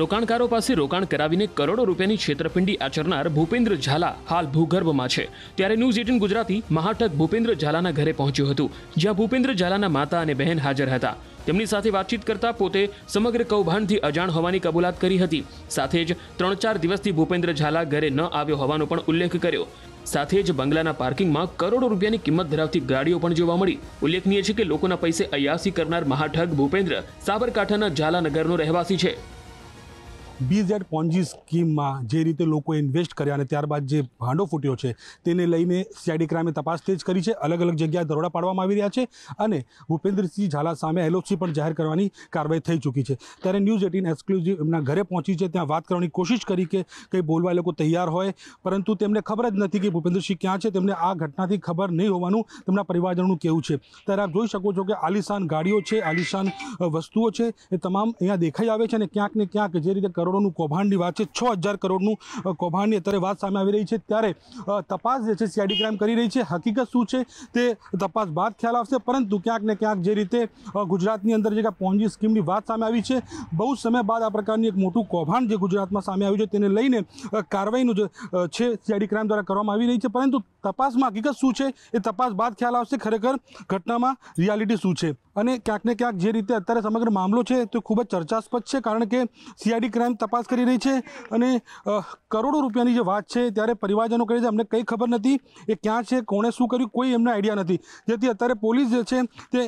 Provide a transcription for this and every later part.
રોકાણકારો પાસે રોકાણ કરાવીને કરોડો રૂપિયાની છેતરપિંડી આચરનાર ભૂપેન્દ્ર ઝાલા હાલ ભૂગર્ભમાં છે ત્યારે ન્યૂઝ એટીન ગુજરાતી મહાઠક ભૂપેન્દ્ર ઝાલાના ઘરે પહોંચ્યું હતું જ્યાં ભૂપેન્દ્ર ઝાલાના માતા અને બહેન હાજર હતા તેમની સાથે વાતચીત કરતા પોતે સમગ્ર કૌભાંડથી અજાણ હોવાની કબૂલાત કરી હતી સાથે જ ત્રણ ચાર દિવસથી ભૂપેન્દ્ર ઝાલા ઘરે ન આવ્યો હોવાનો પણ ઉલ્લેખ કર્યો સાથે જ બંગલાના પાર્કિંગમાં કરોડો રૂપિયાની કિંમત ધરાવતી ગાડીઓ પણ જોવા મળી ઉલ્લેખનીય છે કે લોકોના પૈસે અયાસી કરનાર મહાઠગ ભૂપેન્દ્ર સાબરકાંઠાના ઝાલાનગરનો રહેવાસી છે બીઝેડ પોન્જી સ્કીમમાં જે રીતે લોકો ઇન્વેસ્ટ કર્યા અને ત્યારબાદ જે ભાંડો ફૂટ્યો છે તેને લઈને સીઆઈડી ક્રાઇમે તપાસ તેજ કરી છે અલગ અલગ જગ્યાએ દરોડા પાડવામાં આવી રહ્યા છે અને ભૂપેન્દ્રસિંહ ઝાલા સામે એલઓસી પણ જાહેર કરવાની કાર્યવાહી થઈ ચૂકી છે ત્યારે ન્યૂઝ એટીન એક્સક્લુઝિવ એમના ઘરે પહોંચી છે ત્યાં વાત કરવાની કોશિશ કરી કે કંઈ બોલવા એ લોકો તૈયાર હોય પરંતુ તેમને ખબર જ નથી કે ભૂપેન્દ્રસિંહ ક્યાં છે તેમને આ ઘટનાથી ખબર નહીં હોવાનું તેમના પરિવારજનોનું કહેવું છે ત્યારે આપ જોઈ શકો છો કે આલિશાન ગાડીઓ છે આલિશાન વસ્તુઓ છે એ તમામ અહીંયા દેખાઈ આવે છે અને ક્યાંક ને ક્યાંક જે રીતે કરોડોનું કૌભાંડની વાત છે છ હજાર કરોડનું કૌભાંડની અત્યારે વાત સામે આવી રહી છે ત્યારે તપાસ જે છે સીઆઈડી ક્રાઇમ કરી રહી છે હકીકત શું છે તે તપાસ બાદ ખ્યાલ આવશે પરંતુ ક્યાંક ને ક્યાંક જે રીતે ગુજરાતની અંદર જે પોંજી સ્કીમની વાત સામે આવી છે બહુ સમય બાદ આ પ્રકારની એક મોટું કૌભાંડ જે ગુજરાતમાં સામે આવ્યું છે તેને લઈને કાર્યવાહીનું જે છે સીઆઈડી ક્રાઇમ દ્વારા કરવામાં આવી રહી છે પરંતુ તપાસમાં હકીકત શું છે એ તપાસ બાદ ખ્યાલ આવશે ખરેખર ઘટનામાં રિયાલિટી શું છે અને ક્યાંક ને ક્યાંક જે રીતે અત્યારે સમગ્ર મામલો છે તે ખૂબ જ ચર્ચાસ્પદ છે કારણ કે સીઆઈડી ક્રાઇમ તપાસ કરી રહી છે અને કરોડો રૂપિયાની જે વાત છે ત્યારે પરિવારજનો કહે છે અમને કંઈ ખબર નથી એ ક્યાં છે કોણે શું કર્યું કોઈ એમને આઈડિયા નથી જેથી અત્યારે પોલીસ જે છે તે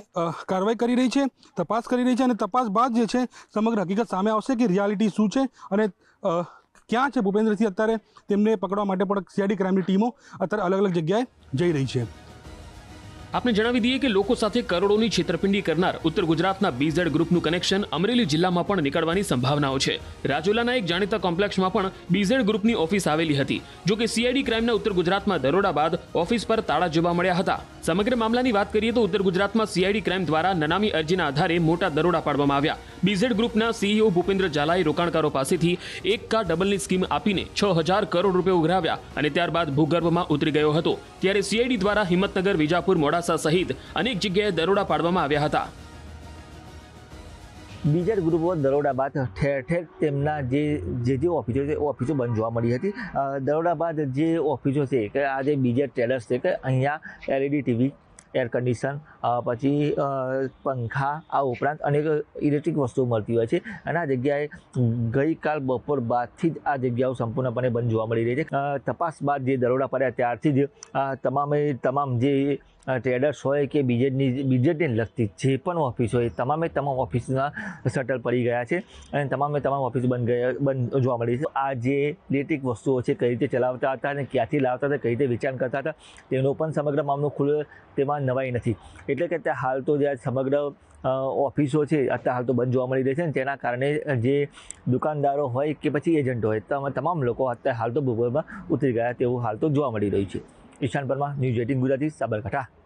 કાર્યવાહી કરી રહી છે તપાસ કરી રહી છે અને તપાસ બાદ જે છે સમગ્ર હકીકત સામે આવશે કે રિયાલિટી શું છે અને ક્યાં છે ભૂપેન્દ્રસિંહ અત્યારે તેમને પકડવા માટે પણ સીઆઈડી ક્રાઇમની ટીમો અત્યારે અલગ અલગ જગ્યાએ જઈ રહી છે આપને જણાવી દઈએ કે લોકો સાથે કરોડોની છેતરપિંડી કરનાર ઉત્તર ગુજરાતના બીઝેડ ગ્રુપનું કનેક્શન અમરેલી જિલ્લામાં પણ નીકળવાની સંભાવનાઓ છે રાજુલાના એક જાણીતા કોમ્પ્લેક્ષમાં પણ બીઝેડ ગ્રુપની ઓફિસ આવેલી હતી જો કે સીઆઈડી ક્રાઇમના ઉત્તર ગુજરાતમાં દરોડા બાદ ઓફિસ પર તાળા જોવા મળ્યા હતા સમગ્ર મામલાની વાત કરીએ તો ઉત્તર ગુજરાતમાં સીઆઈડી ક્રાઇમ દ્વારા નનામી અરજીના આધારે મોટા દરોડા પાડવામાં આવ્યા બીઝેડ ગ્રુપના સીઈઓ e ભૂપેન્દ્ર ઝાલાએ રોકાણકારો પાસેથી એક કા ડબલની સ્કીમ આપીને છ હજાર કરોડ રૂપિયા ઉઘરાવ્યા અને ત્યારબાદ ભૂગર્ભમાં ઉતરી ગયો હતો ત્યારે સીઆઈડી દ્વારા હિંમતનગર વિજાપુર મોડા મોડાસા સહિત અનેક જગ્યાએ દરોડા પાડવામાં આવ્યા હતા બીજા ગ્રુપો દરોડા બાદ ઠેર ઠેર તેમના જે જે જે ઓફિસો છે એ ઓફિસો બંધ જોવા મળી હતી દરોડા બાદ જે ઓફિસો છે કે આ જે બીજા ટ્રેલર્સ છે કે અહીંયા એલઈડી ટીવી એર કન્ડિશન પછી પંખા આ ઉપરાંત અનેક ઇલેક્ટ્રિક વસ્તુઓ મળતી હોય છે અને આ જગ્યાએ ગઈકાલ બપોર બાદથી જ આ જગ્યાઓ સંપૂર્ણપણે બંધ જોવા મળી રહી છે તપાસ બાદ જે દરોડા પડ્યા ત્યારથી જ તમામે તમામ જે ટ્રેડર્સ હોય કે બીજેડની બીજેડને લગતી જે પણ ઓફિસ હોય તમામે તમામ ઓફિસના શટલ પડી ગયા છે અને તમામે તમામ ઓફિસ બંધ ગયા બંધ જોવા મળી છે આ જે લેટેક વસ્તુઓ છે કઈ રીતે ચલાવતા હતા અને ક્યાંથી લાવતા હતા કઈ રીતે વેચાણ કરતા હતા તેનો પણ સમગ્ર મામલો ખુલ્લો તેમાં નવાઈ નથી એટલે કે ત્યાં હાલ તો જ્યાં સમગ્ર ઓફિસો છે અત્યારે હાલ તો બંધ જોવા મળી રહી છે અને તેના કારણે જે દુકાનદારો હોય કે પછી એજન્ટ હોય તમામ લોકો અત્યારે હાલ તો ભૂગોળમાં ઉતરી ગયા તેવું હાલ તો જોવા મળી રહ્યું છે ઈશાન પરમાર ન્યૂઝ એટીન ગુજરાતી સાબરકાંઠા